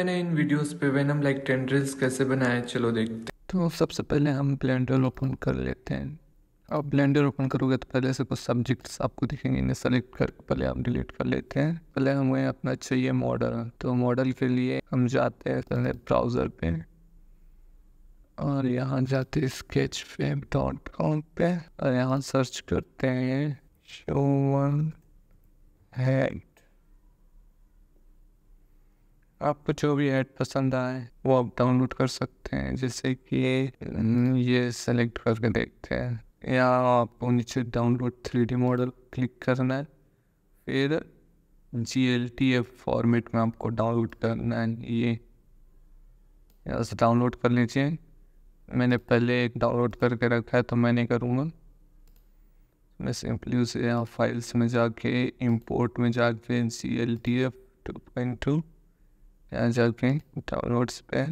मैंने इन वीडियोस पे वेनम लाइक टेंड्रिल्स कैसे बनाए चलो देखते तो सबसे पहले हम ब्लेंडर ओपन कर लेते हैं अब ब्लेंडर ओपन करोगे तो पहले से कुछ सब्जेक्ट्स आपको दिखेंगे इन्हें सेलेक्ट कर पहले आप डिलीट कर लेते हैं पहले हमें अपना चाहिए मॉडल तो मॉडल के लिए हम जाते हैं पहले ब्राउज़र पे और यहाँ जाते स्केच फेम डॉट कॉम पे और यहाँ सर्च करते हैं शो वन हैक आपको जो भी ऐड पसंद आए वो आप डाउनलोड कर सकते हैं जैसे कि ये सेलेक्ट करके देखते हैं या आपको नीचे download three D model click करना है फिर G L T F format में आपको डाउनलोड करना है ये से डाउनलोड कर लीजिए मैंने पहले एक डाउनलोड करके रखा है तो मैं नहीं करूँगा मैं सिंपली उसे यहाँ फाइल्स में जाके इंपोर्ट में जाके G L T F two point two यहाँ जाके डाउनलोड्स पे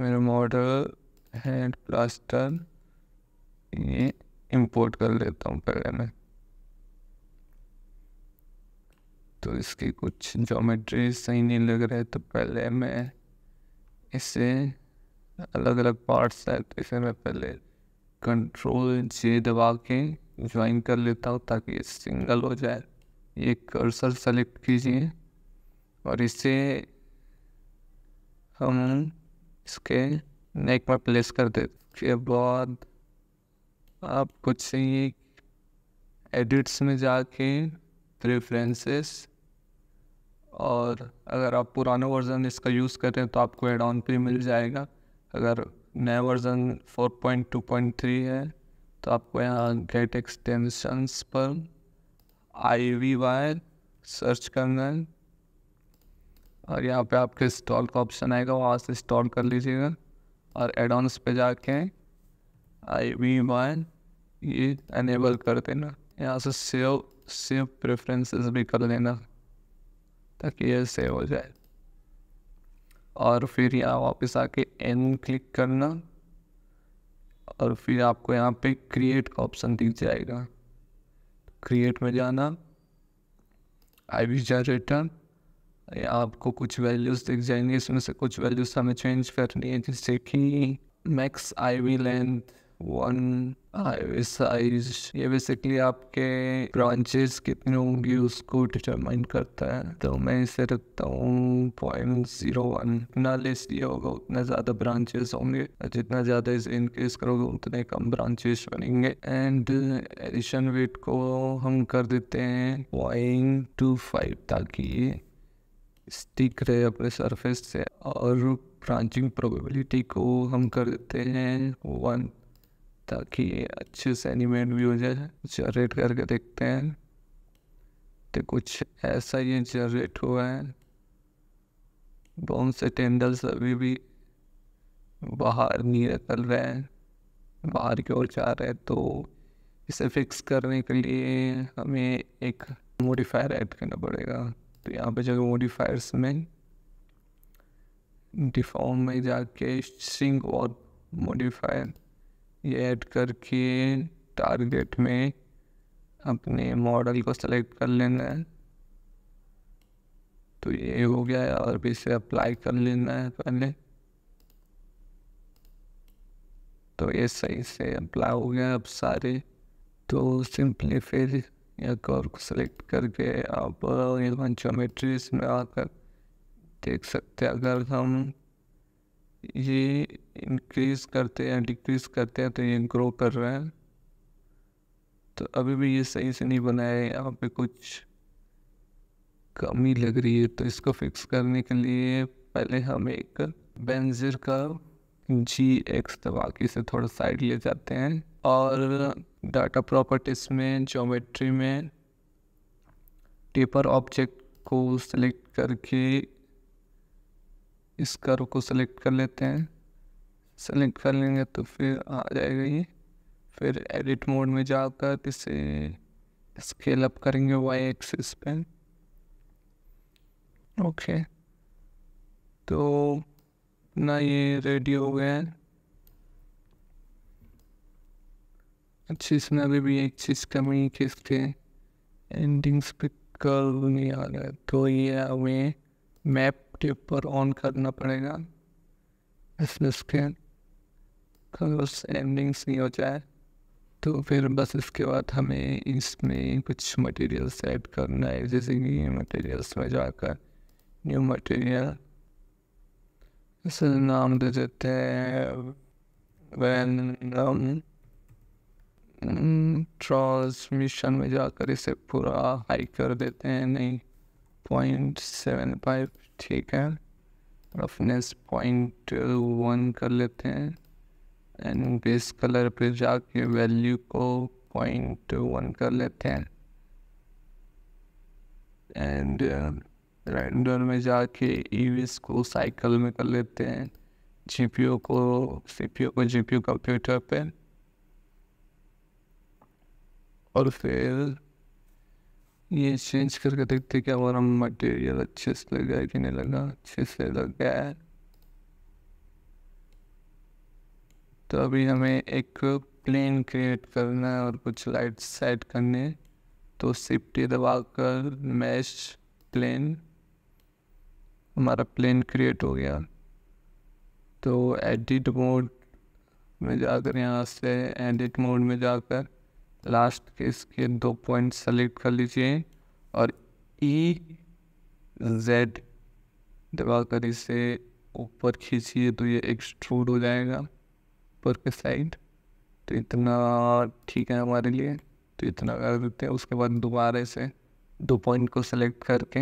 मेरा मॉडल हैंड प्लास्टर ये इंपोर्ट कर लेता हूँ पहले मैं तो इसकी कुछ जोमेट्री सही नहीं लग रहे है तो पहले मैं इसे अलग अलग पार्ट्स है तो इसे मैं पहले कंट्रोल जे दबा के ज्वाइन कर लेता हूँ ताकि सिंगल हो जाए ये कर्सर सेलेक्ट कीजिए और इसे हम इसके नेक पर प्लेस कर देते उसके बाद आप कुछ से ही एडिट्स में जाके प्रेफरेंसेस और अगर आप पुराना वर्ज़न इसका यूज़ करें तो आपको एड ऑन पे मिल जाएगा अगर नया वर्ज़न 4.2.3 है तो आपको यहाँ गेट एक्सटेंशंस पर आई वी वायर सर्च करना है और यहाँ पे आपके इंस्टॉल का ऑप्शन आएगा वहाँ से इंस्टॉल कर लीजिएगा और एडवांस पे जाके आई वी वन ये एनेबल कर देना यहाँ से सेव सेव प्रेफरेंसेस भी कर लेना ताकि ये सेव हो जाए और फिर यहाँ वापस आके एन क्लिक करना और फिर आपको यहाँ पे क्रिएट का ऑप्शन दिख जाएगा क्रिएट में जाना आई वी जनरेटर आपको कुछ वैल्यूज़ दिख जाएंगे इसमें से कुछ वैल्यूज़ हमें चेंज करनी है जिससे कि max ivy length one ivy size basically आपके ब्रांचेस कितने होंगी उसको डिटरमाइन करता है तो मैं इसे रखता हूँ पॉइंट जीरो वन जितना लेस ये होगा उतना ज़्यादा ब्रांचेस होंगे जितना ज़्यादा इसे इंक्रीज करोगे उतने कम ब्रांचेस बनेंगे एंड एडिशन वेट को हम कर देते हैं पॉइंट टू फाइव ताकि स्टिक रहे अपने सरफेस से और ब्रांचिंग प्रोबेबिलिटी को हम कर देते हैं वन ताकि अच्छे से एनिमेट भी हो जाए जनरेट करके देखते हैं तो कुछ ऐसा ही जनरेट हुआ है बहुत से टेंडल्स अभी भी बाहर नहीं निकल रहे हैं बाहर की ओर जा रहे हैं तो इसे फिक्स करने के लिए हमें एक मोडिफायर ऐड करना पड़ेगा फिर तो यहाँ पे जाके मोडिफायर्स में डिफॉर्म में जाके सिंक और मोडिफायर ये ऐड करके टारगेट में अपने मॉडल को सेलेक्ट कर लेना है तो ये हो गया है और भी इसे अप्लाई कर लेना है पहले तो ये सही से अप्लाई हो गया अब सारे तो सिंपली फिर या कर्व को सेलेक्ट करके आप इलेवन जोमेट्रीज में आकर देख सकते हैं अगर हम ये इंक्रीज करते हैं डिक्रीज करते हैं तो ये ग्रो कर रहा है तो अभी भी ये सही से नहीं बना है यहाँ पे कुछ कमी लग रही है तो इसको फिक्स करने के लिए पहले हम एक बेंजर का जी एक्स दबा के इसे थोड़ा साइड ले जाते हैं और डाटा प्रॉपर्टीज में ज्योमेट्री में टेपर ऑब्जेक्ट को सेलेक्ट करके इस कर्व को सेलेक्ट कर लेते हैं सेलेक्ट कर लेंगे तो फिर आ जाएगा ये फिर एडिट मोड में जाकर इसे स्केल अप करेंगे वाई एक्सिस पे ओके तो ना ये रेडी हो गया अच्छी इसमें अभी भी एक चीज़ कमी कि इसके एंडिंग्स पे कल नहीं आ रहा तो ये हमें मैप के ऊपर ऑन करना पड़ेगा इसमें इसके बस एंडिंग्स नहीं हो जाए तो फिर बस इसके बाद हमें इसमें कुछ मटेरियल्स ऐड करना है जैसे कि मटेरियल्स में जाकर न्यू मटेरियल इसे नाम दे देते हैं वैन ट्रांसमिशन हम्म, में जाकर इसे पूरा हाई कर देते हैं नहीं पॉइंट सेवन फाइव ठीक है रफनेस पॉइंट वन कर लेते हैं एंड बेस कलर पे जाके वैल्यू को पॉइंट वन कर लेते हैं एंड रेंडर uh, में जाके ईवीस e को साइकिल में कर लेते हैं जीपीयू को सीपीयू को जीपीयू कंप्यूटर पे और फिर ये चेंज करके देखते कि हमारा मटेरियल अच्छे से लग जाए कि नहीं लगा अच्छे से लग गया है तो अभी हमें एक प्लेन क्रिएट करना है और कुछ लाइट सेट करने तो सिफ्टी दबा कर मैच प्लेन हमारा प्लेन क्रिएट हो गया तो एडिट मोड में जाकर यहाँ से एडिट मोड में जाकर लास्ट के इसके दो पॉइंट सेलेक्ट कर लीजिए और ई e जेड दबा कर इसे ऊपर खींचिए तो ये एक्सट्रूड हो जाएगा ऊपर के साइड तो इतना ठीक है हमारे लिए तो इतना कर देते हैं उसके बाद दोबारा से दो पॉइंट को सेलेक्ट करके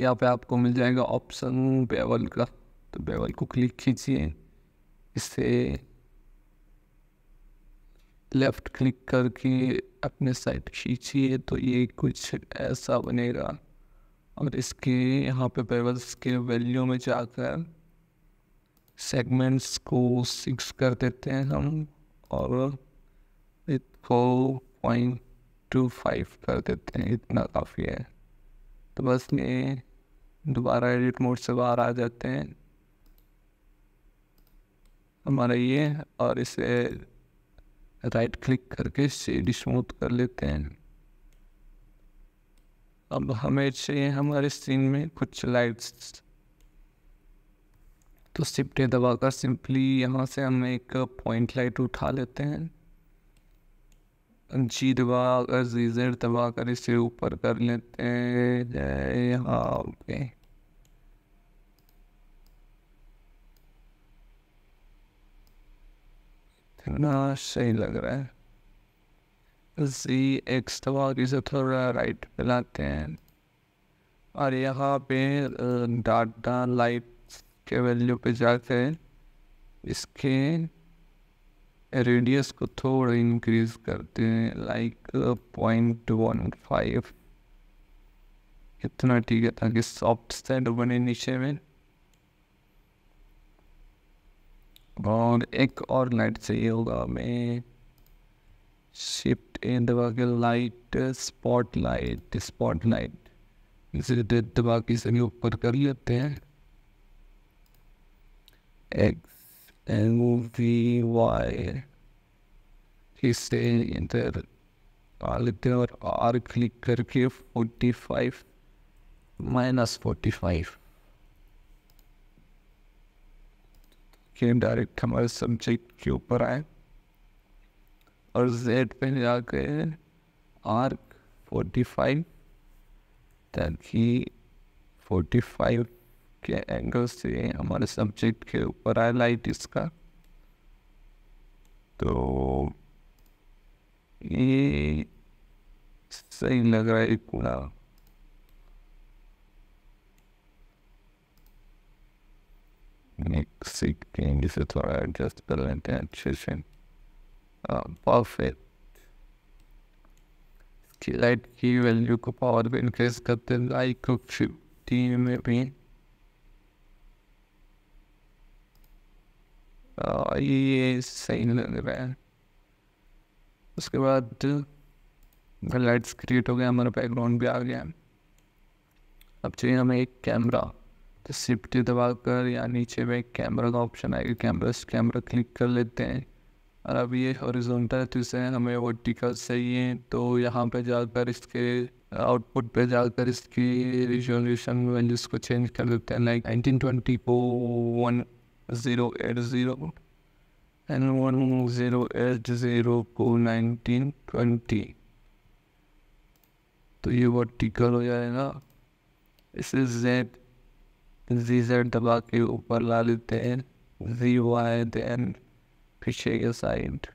यहाँ पे आपको मिल जाएगा ऑप्शन बेवल का तो बेवल को क्लिक खींचिए इससे लेफ़्ट क्लिक करके अपने साइड खींचिए तो ये कुछ ऐसा बनेगा और इसके यहाँ पे पेबल्स के वैल्यू में जाकर सेगमेंट्स को सिक्स कर देते हैं हम और इसको पॉइंट टू फाइव कर देते हैं इतना काफ़ी है तो बस ये दोबारा एडिट मोड से बाहर आ जाते हैं हमारा ये और इसे राइट क्लिक करके शेड स्मूथ कर लेते हैं अब हमें चाहिए हमारे स्क्रीन में कुछ लाइट्स तो सिप्टे दबाकर सिंपली यहाँ से हम एक पॉइंट लाइट उठा लेते हैं जी दबा कर जी जेड दबा कर इसे ऊपर कर लेते हैं यहाँ पे इतना सही लग रहा है जी एक्स तो आगे से थोड़ा राइट मिलाते हैं और यहाँ पे डाटा लाइट के वैल्यू पे जाते हैं इसके रेडियस को थोड़ा इंक्रीज करते हैं लाइक पॉइंट वन फाइव इतना ठीक है ताकि सॉफ्ट साइड बने नीचे में और एक और लाइट चाहिए होगा हमें शिफ्ट ए दबा के light spot light spot light इसे दबा के सभी ऊपर कर लेते हैं एक्स एन वी वाई इसे इधर आ लेते हैं और आर क्लिक करके forty five minus forty five के डायरेक्ट हमारे सब्जेक्ट के ऊपर आए और जेड पे जाके आर्क फोर्टी फाइव ताकि फोर्टी फाइव के एंगल से हमारे सब्जेक्ट के ऊपर आए लाइट इसका तो ये सही लग रहा है पूरा सीखेंगे इसे थोड़ा एडजस्ट कर लेते हैं अच्छे से परफेक्ट लाइट की वैल्यू को पावर पे इंक्रीज करते हैं में ये सही लग रहा है उसके बाद लाइट्स क्रिएट हो गया हमारा बैकग्राउंड भी आ गया अब चाहिए हमें एक कैमरा दबा कर या नीचे में कैमरा का ऑप्शन आएगा कैमरा से कैमरा क्लिक कर लेते हैं और अब ये हॉरिजॉन्टल है तो इसे हमें वर्टिकल चाहिए तो यहाँ पे जाकर इसके आउटपुट पे जाकर इसकी रिजोल्यूशन वैल्यूज़ को चेंज कर देते हैं लाइक नाइनटीन ट्वेंटी को one zero eight zero and one zero eight zero को नाइनटीन ट्वेंटी तो ये वर्टिकल हो जाएगा इसे जेड जी जेड दबा के ऊपर ला लेते हैं जी वाई देन पीछे के साइड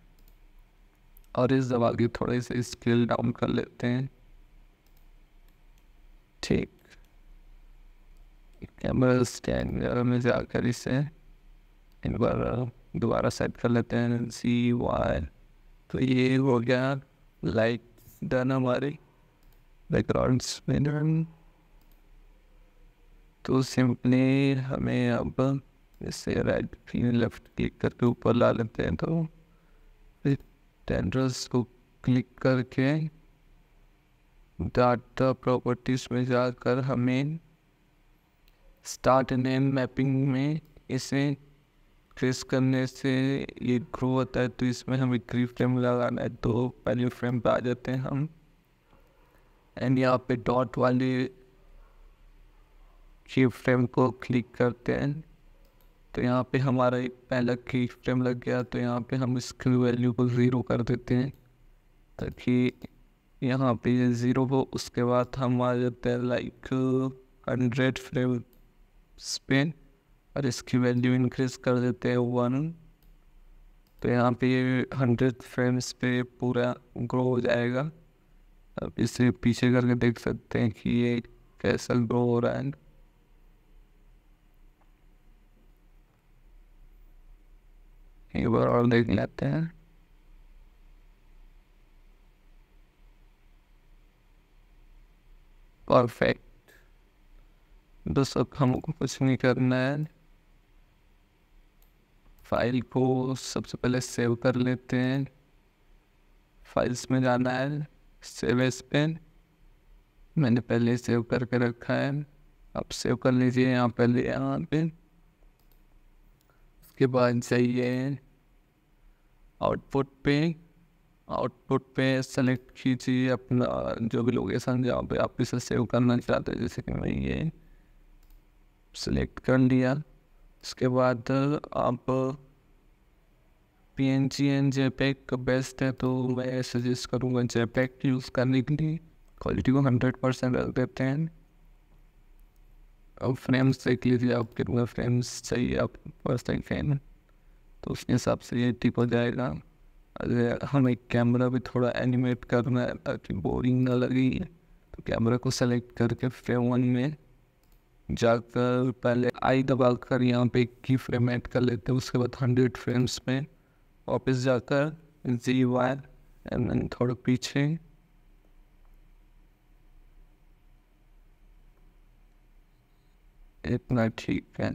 और इस दबा के थोड़े से स्केल डाउन कर लेते हैं ठीक कैमरा स्टैंड में जाकर इसे एक बार दोबारा सेट कर लेते हैं सी वाई तो ये हो गया लाइक डन हमारी बैकग्राउंड तो सिंपली हमें अब इसे राइट फिर लेफ्ट क्लिक करके ऊपर ला लेते हैं तो टेंडर्स को क्लिक करके डाटा प्रॉपर्टीज़ में जाकर हमें स्टार्ट एंड एंड मैपिंग में इसे ट्रेस करने से ये ग्रो होता है तो इसमें हमें ग्री फ्रेम लगाना है तो पहले फ्रेम पे आ जाते हैं हम एंड यहाँ पे डॉट वाले की फ्रेम को क्लिक करते हैं तो यहाँ पे हमारा एक पहला की फ्रेम लग गया तो यहाँ पे हम इसकी वैल्यू को ज़ीरो कर देते हैं ताकि यहाँ पे ये ज़ीरो हो उसके बाद हम आ जाते हैं लाइक हंड्रेड फ्रेम स्पेन और इसकी वैल्यू इंक्रीज़ कर देते हैं वन तो यहाँ पे ये हंड्रेड फ्रेम्स पे पूरा ग्रो हो जाएगा अब इसे पीछे करके देख सकते हैं कि ये कैसा ग्रो हो रहा है एक बार और देख लेते हैं परफेक्ट बस अब हमको कुछ नहीं करना है फाइल को सबसे पहले सेव कर लेते हैं फाइल्स में जाना है सेव एस पेन मैंने पहले सेव करके रखा है अब सेव कर लीजिए यहाँ पहले यहाँ पे उसके बाद चाहिए आउटपुट पे आउटपुट पे सेलेक्ट कीजिए अपना जो भी लोकेशन जहाँ पे आप इसे सेव करना चाहते हैं जैसे कि मैं ये सेलेक्ट कर लिया इसके बाद आप P N G and J का बेस्ट है तो मैं सजेस्ट करूँगा पैक यूज़ करने के लिए क्वालिटी को हंड्रेड परसेंट रख देते हैं अब फ्रेम्स देख लीजिए आपके फ्रेम्स चाहिए आप फर्स्ट टाइम फ्रेम तो उसके हिसाब से ये ठीक हो जाएगा अरे हमें हाँ, कैमरा भी थोड़ा एनिमेट करना है ताकि बोरिंग ना लगे तो कैमरा को सेलेक्ट करके फ्रेम वन में जाकर पहले आई दबा कर यहाँ पे की फ्रेम ऐड कर लेते हैं उसके बाद हंड्रेड फ्रेम्स में वापस जाकर जी वायर एंड देन थोड़ा पीछे इतना ठीक है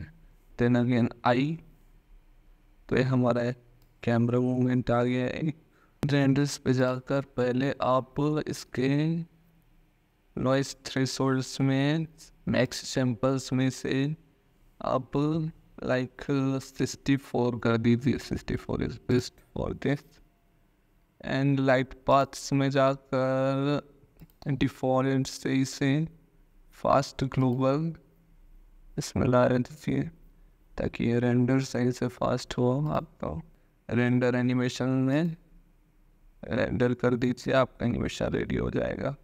देन अगेन आई तो ये हमारा कैमरा मूवमेंट आ गया है रेंडर्स पे जाकर पहले आप इसके नॉइस थ्रेसोल्ड्स में मैक्स सैम्पल्स में से आप लाइक सिक्सटी फोर कर दीजिए sixty four is best for this and light paths में जाकर डिफॉल्ट से इसे फास्ट ग्लोबल इसमें ला रहे थे ताकि ये रेंडर सही से फास्ट हो आपका रेंडर एनिमेशन में रेंडर कर दीजिए आपका एनिमेशन रेडी हो जाएगा